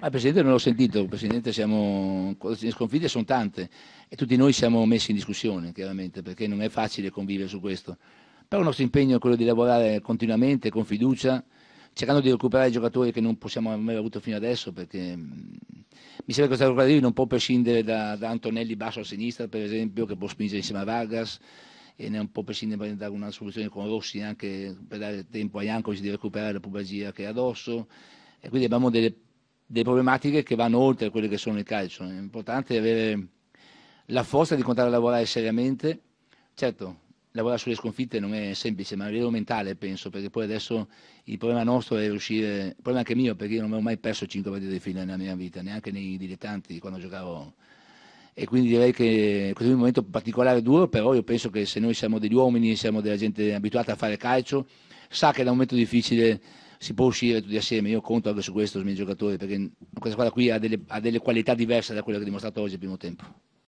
Ma il Presidente non l'ho sentito, il Presidente siamo, le sconfitte sono tante e tutti noi siamo messi in discussione, chiaramente, perché non è facile convivere su questo. Però il nostro impegno è quello di lavorare continuamente, con fiducia, cercando di recuperare i giocatori che non possiamo aver avuto fino adesso, perché mm, mi sembra che questa giocatori non può prescindere da, da, Antonelli basso a sinistra, per esempio, che può spingere insieme a Vargas, e non può prescindere da una soluzione con Rossi anche per dare tempo a Jankovic di recuperare la pubagia che ha addosso. E quindi abbiamo delle delle problematiche che vanno oltre quelle che sono il calcio. È importante avere la forza di continuare a lavorare seriamente. Certo, lavorare sulle sconfitte non è semplice, ma a livello mentale penso, perché poi adesso il problema nostro è riuscire, il problema anche mio, perché io non avevo mai perso 5 partite di fila nella mia vita, neanche nei dilettanti quando giocavo. E quindi direi che questo è un momento particolare duro, però io penso che se noi siamo degli uomini, siamo della gente abituata a fare calcio, sa che è un momento difficile si può uscire tutti assieme. Io conto anche su questo, sui miei giocatori, perché questa squadra qui ha delle, ha delle qualità diverse da quelle che ha dimostrato oggi al primo tempo.